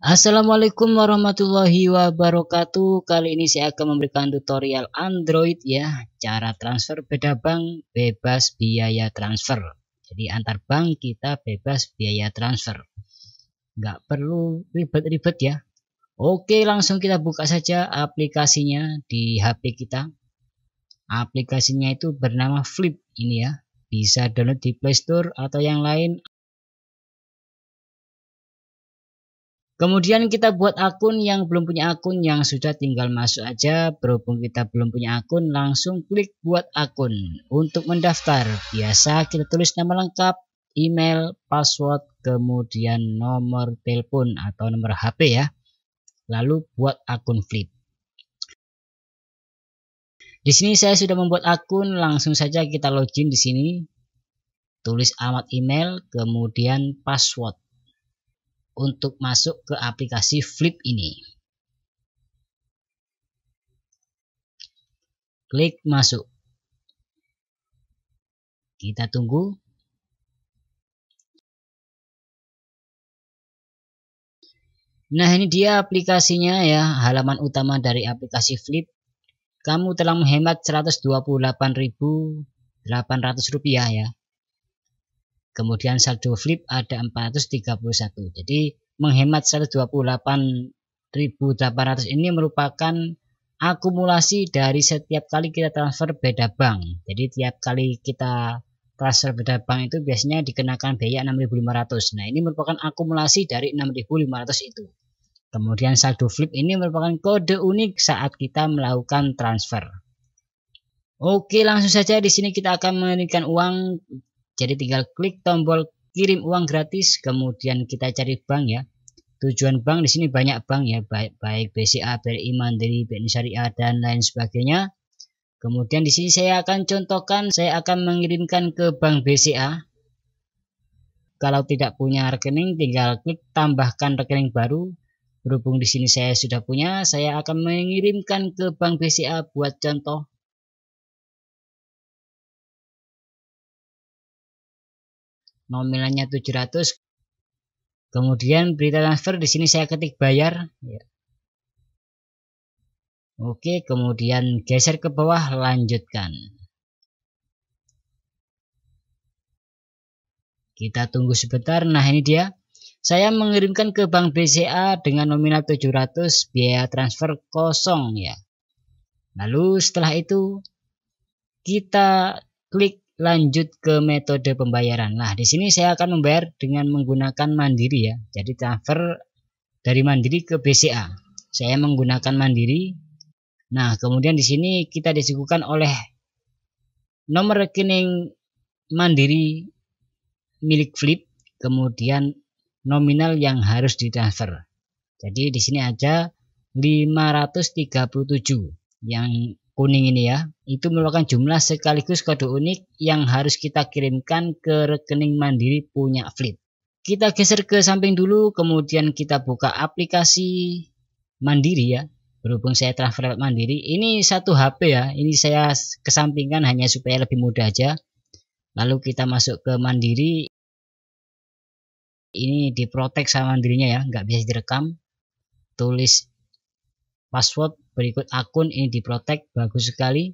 Assalamualaikum warahmatullahi wabarakatuh. Kali ini saya akan memberikan tutorial Android ya, cara transfer beda bank bebas biaya transfer. Jadi antar bank kita bebas biaya transfer. Nggak perlu ribet-ribet ya. Oke, langsung kita buka saja aplikasinya di HP kita. Aplikasinya itu bernama Flip ini ya. Bisa download di Playstore atau yang lain Kemudian kita buat akun yang belum punya akun yang sudah tinggal masuk aja. Berhubung kita belum punya akun, langsung klik buat akun. Untuk mendaftar, biasa kita tulis nama lengkap, email, password, kemudian nomor telepon atau nomor HP ya. Lalu buat akun Flip. Di sini saya sudah membuat akun, langsung saja kita login di sini. Tulis alamat email, kemudian password untuk masuk ke aplikasi Flip ini. Klik masuk. Kita tunggu. Nah ini dia aplikasinya ya, halaman utama dari aplikasi Flip. Kamu telah menghemat 128.800 rupiah ya. Kemudian saldo flip ada 431. Jadi menghemat 128.800 ini merupakan akumulasi dari setiap kali kita transfer beda bank. Jadi tiap kali kita transfer beda bank itu biasanya dikenakan biaya 6.500. Nah, ini merupakan akumulasi dari 6.500 itu. Kemudian saldo flip ini merupakan kode unik saat kita melakukan transfer. Oke, langsung saja di sini kita akan mengirimkan uang jadi tinggal klik tombol kirim uang gratis, kemudian kita cari bank ya. Tujuan bank di sini banyak bank ya, baik, baik BCA, BRI, Mandiri, BNI Syariah dan lain sebagainya. Kemudian di sini saya akan contohkan, saya akan mengirimkan ke bank BCA. Kalau tidak punya rekening, tinggal klik tambahkan rekening baru. Berhubung di sini saya sudah punya, saya akan mengirimkan ke bank BCA buat contoh nominalnya 700 kemudian berita transfer di sini saya ketik bayar ya. Oke kemudian geser ke bawah lanjutkan kita tunggu sebentar nah ini dia saya mengirimkan ke bank BCA dengan nominal 700 biaya transfer kosong ya lalu setelah itu kita klik lanjut ke metode pembayaran. Nah, di sini saya akan membayar dengan menggunakan Mandiri ya. Jadi transfer dari Mandiri ke BCA. Saya menggunakan Mandiri. Nah, kemudian di sini kita disuguhkan oleh nomor rekening Mandiri milik Flip, kemudian nominal yang harus ditransfer. Jadi di sini aja 537 yang kuning ini ya. Itu merupakan jumlah sekaligus kode unik yang harus kita kirimkan ke rekening mandiri punya Flip. Kita geser ke samping dulu, kemudian kita buka aplikasi Mandiri ya. Berhubung saya transfer Mandiri, ini satu HP ya. Ini saya kesampingkan hanya supaya lebih mudah aja. Lalu kita masuk ke Mandiri. Ini diprotek sama mandirinya ya, nggak bisa direkam. Tulis password berikut akun ini diprotek bagus sekali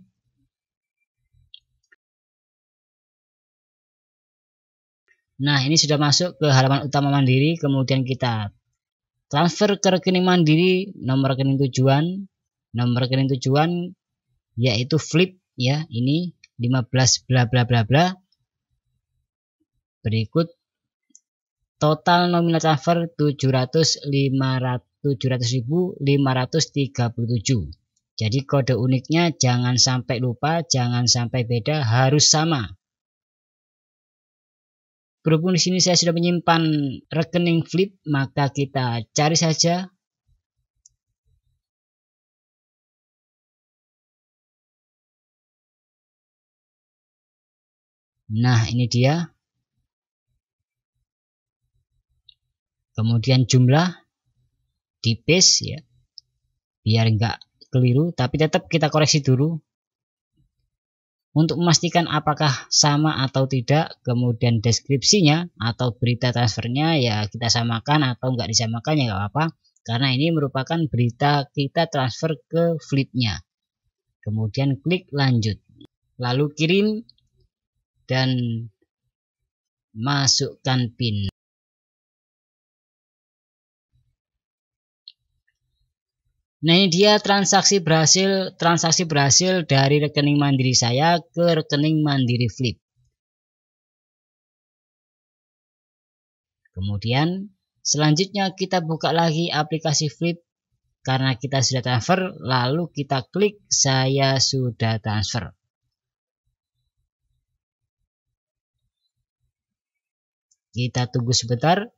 nah ini sudah masuk ke halaman utama mandiri kemudian kita transfer ke rekening mandiri nomor rekening tujuan nomor rekening tujuan yaitu flip ya ini 15 bla bla bla bla berikut total nominal transfer 700 500 700.537. Jadi kode uniknya jangan sampai lupa, jangan sampai beda, harus sama. Berhubung di sini saya sudah menyimpan rekening flip, maka kita cari saja Nah, ini dia. Kemudian jumlah tipis ya biar nggak keliru tapi tetap kita koreksi dulu untuk memastikan apakah sama atau tidak kemudian deskripsinya atau berita transfernya ya kita samakan atau nggak disamakan ya nggak apa-apa karena ini merupakan berita kita transfer ke flipnya kemudian klik lanjut lalu kirim dan masukkan pin Nah ini dia transaksi berhasil transaksi berhasil dari rekening Mandiri saya ke rekening Mandiri Flip. Kemudian selanjutnya kita buka lagi aplikasi Flip karena kita sudah transfer lalu kita klik saya sudah transfer. Kita tunggu sebentar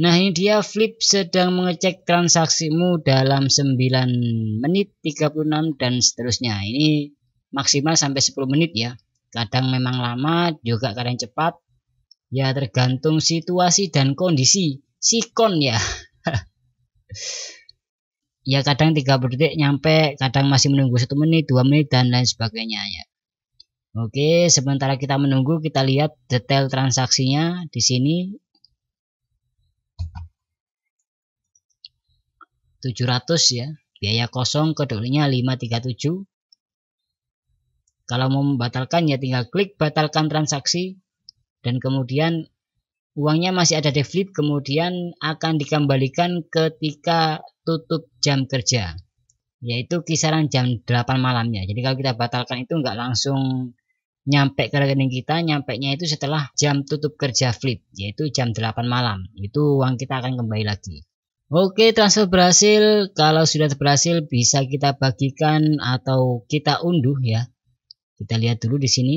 Nah ini dia Flip sedang mengecek transaksimu dalam 9 menit 36 dan seterusnya. Ini maksimal sampai 10 menit ya. Kadang memang lama juga kadang cepat. Ya tergantung situasi dan kondisi. Sikon ya. ya kadang 30 detik nyampe, kadang masih menunggu 1 menit, 2 menit dan lain sebagainya ya. Oke, sementara kita menunggu kita lihat detail transaksinya di sini 700 ya biaya kosong kodenya 537 kalau mau membatalkan ya tinggal klik batalkan transaksi dan kemudian uangnya masih ada di flip kemudian akan dikembalikan ketika tutup jam kerja yaitu kisaran jam 8 malamnya jadi kalau kita batalkan itu nggak langsung nyampe ke rekening kita nyampe nya itu setelah jam tutup kerja flip yaitu jam 8 malam itu uang kita akan kembali lagi Oke, transfer berhasil. Kalau sudah berhasil bisa kita bagikan atau kita unduh ya. Kita lihat dulu di sini.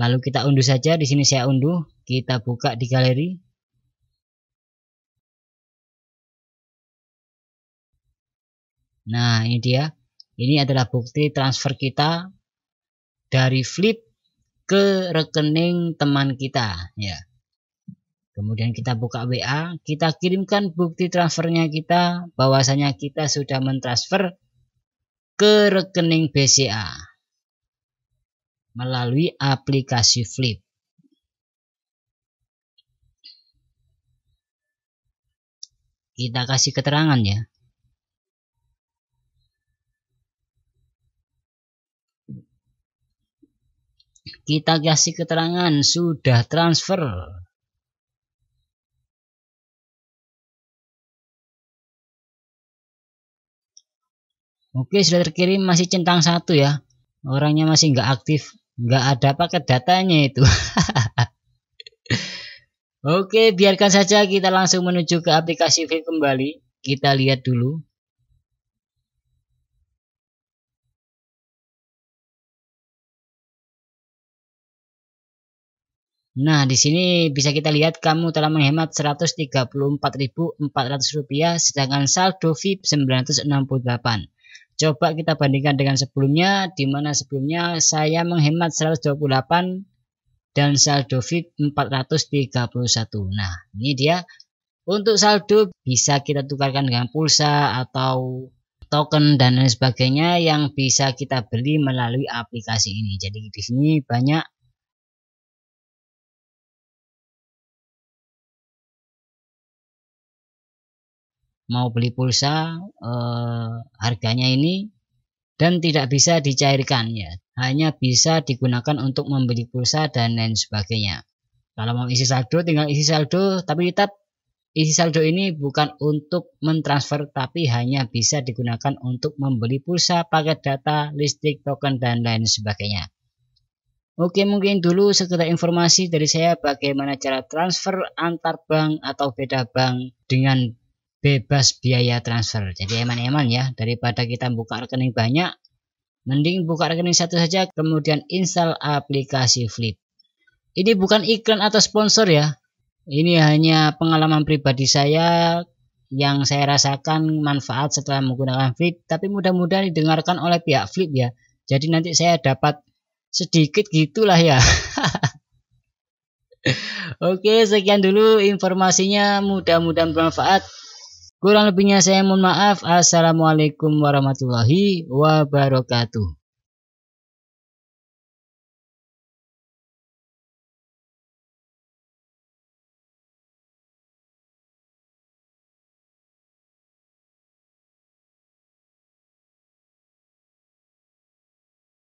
Lalu kita unduh saja. Di sini saya unduh. Kita buka di galeri. Nah, ini dia. Ini adalah bukti transfer kita dari Flip ke rekening teman kita ya. Kemudian kita buka WA, kita kirimkan bukti transfernya kita bahwasanya kita sudah mentransfer ke rekening BCA melalui aplikasi Flip. Kita kasih keterangan ya. Kita kasih keterangan sudah transfer. Oke sudah terkirim masih centang satu ya. Orangnya masih nggak aktif, nggak ada paket datanya itu. Oke biarkan saja kita langsung menuju ke aplikasi Flip kembali. Kita lihat dulu Nah, di sini bisa kita lihat kamu telah menghemat 134.400 rupiah sedangkan saldo VIP 968. Coba kita bandingkan dengan sebelumnya di mana sebelumnya saya menghemat 128 dan saldo VIP 431. Nah, ini dia. Untuk saldo bisa kita tukarkan dengan pulsa atau token dan lain sebagainya yang bisa kita beli melalui aplikasi ini. Jadi di sini banyak mau beli pulsa eh, harganya ini dan tidak bisa dicairkan ya hanya bisa digunakan untuk membeli pulsa dan lain sebagainya kalau mau isi saldo tinggal isi saldo tapi tetap isi saldo ini bukan untuk mentransfer tapi hanya bisa digunakan untuk membeli pulsa paket data listrik token dan lain sebagainya Oke, mungkin dulu sekedar informasi dari saya bagaimana cara transfer antar bank atau beda bank dengan bebas biaya transfer. Jadi eman-eman ya, daripada kita buka rekening banyak, mending buka rekening satu saja kemudian install aplikasi Flip. Ini bukan iklan atau sponsor ya. Ini hanya pengalaman pribadi saya yang saya rasakan manfaat setelah menggunakan Flip, tapi mudah-mudahan didengarkan oleh pihak Flip ya. Jadi nanti saya dapat sedikit gitulah ya. Oke, sekian dulu informasinya. Mudah-mudahan bermanfaat. Kurang lebihnya saya mohon maaf. Assalamualaikum warahmatullahi wabarakatuh.